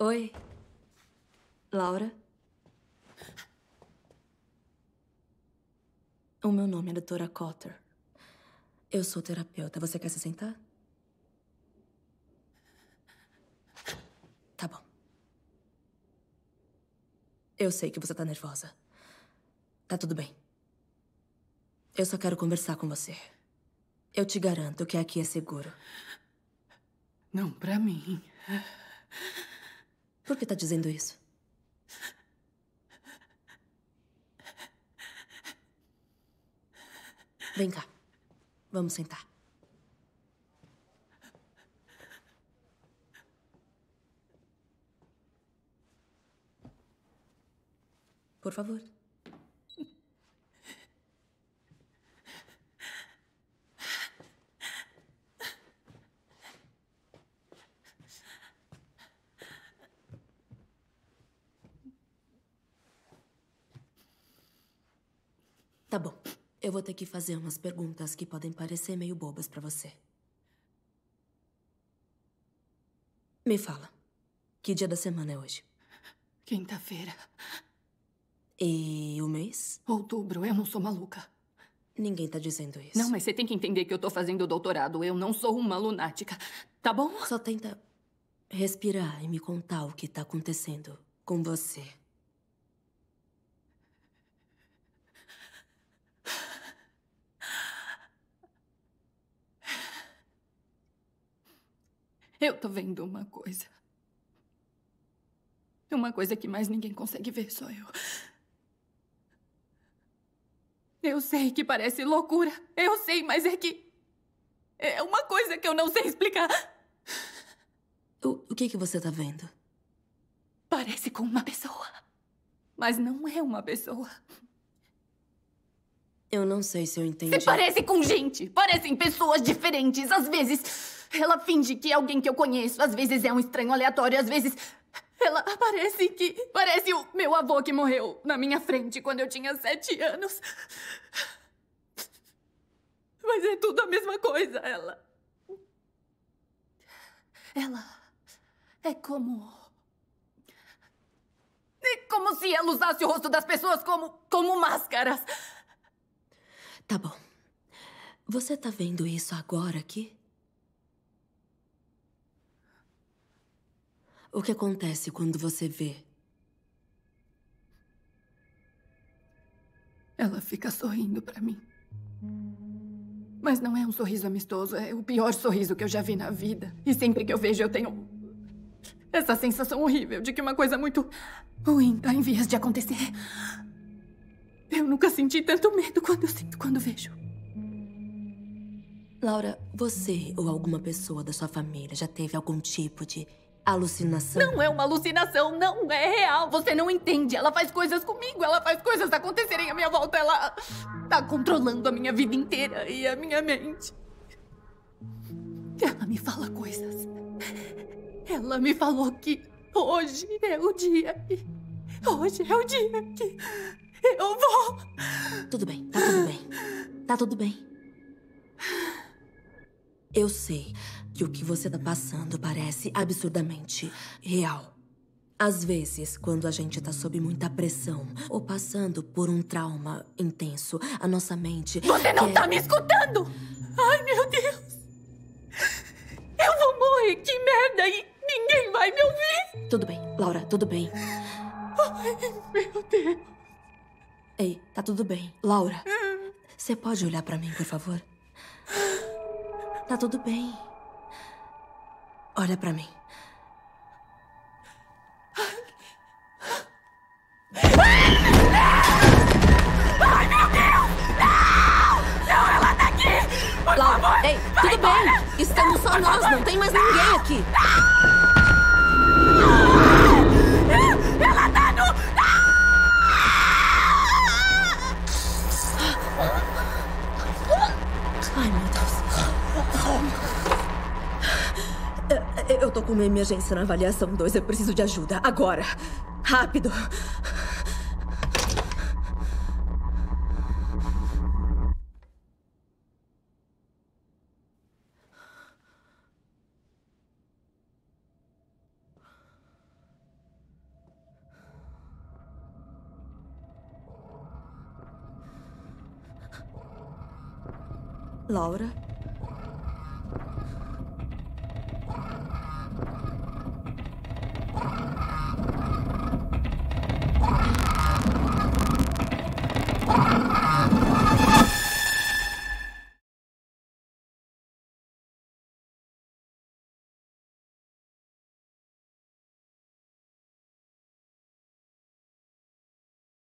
Oi. Laura? O meu nome é Doutora Cotter. Eu sou terapeuta. Você quer se sentar? Tá bom. Eu sei que você tá nervosa. Tá tudo bem. Eu só quero conversar com você. Eu te garanto que aqui é seguro. Não, pra mim. Por que tá dizendo isso? Vem cá. Vamos sentar. Por favor. Tá bom. Eu vou ter que fazer umas perguntas que podem parecer meio bobas para você. Me fala. Que dia da semana é hoje? Quinta-feira. E o mês? Outubro. Eu não sou maluca. Ninguém tá dizendo isso. Não, mas você tem que entender que eu tô fazendo doutorado. Eu não sou uma lunática. Tá bom? Só tenta respirar e me contar o que tá acontecendo com você. Eu tô vendo uma coisa. Uma coisa que mais ninguém consegue ver, só eu. Eu sei que parece loucura. Eu sei, mas é que. É uma coisa que eu não sei explicar. O, o que, que você tá vendo? Parece com uma pessoa. Mas não é uma pessoa. Eu não sei se eu entendi. Se parece com gente! Parecem pessoas diferentes, às vezes. Ela finge que é alguém que eu conheço. Às vezes é um estranho aleatório, às vezes. Ela parece que. Parece o meu avô que morreu na minha frente quando eu tinha sete anos. Mas é tudo a mesma coisa, ela. Ela. É como. É como se ela usasse o rosto das pessoas como. como máscaras. Tá bom. Você tá vendo isso agora aqui? O que acontece quando você vê? Ela fica sorrindo para mim. Mas não é um sorriso amistoso, é o pior sorriso que eu já vi na vida. E sempre que eu vejo, eu tenho. essa sensação horrível de que uma coisa muito ruim está em vias de acontecer. Eu nunca senti tanto medo quanto eu sinto quando vejo. Laura, você ou alguma pessoa da sua família já teve algum tipo de Alucinação. Não é uma alucinação, não é real. Você não entende. Ela faz coisas comigo, ela faz coisas acontecerem à minha volta. Ela tá controlando a minha vida inteira e a minha mente. Ela me fala coisas. Ela me falou que hoje é o dia que. Hoje é o dia que. Eu vou. Tudo bem, tá tudo bem. Tá tudo bem. Eu sei que o que você está passando parece absurdamente real. Às vezes, quando a gente está sob muita pressão ou passando por um trauma intenso, a nossa mente. Você não está me escutando! Ai, meu Deus! Eu vou morrer, que merda! E ninguém vai me ouvir! Tudo bem, Laura, tudo bem. Ai, meu Deus! Ei, tá tudo bem. Laura, hum. você pode olhar para mim, por favor? Tá tudo bem. Olha para mim. Eu tô com uma emergência na avaliação 2. Eu preciso de ajuda. Agora. Rápido. Laura?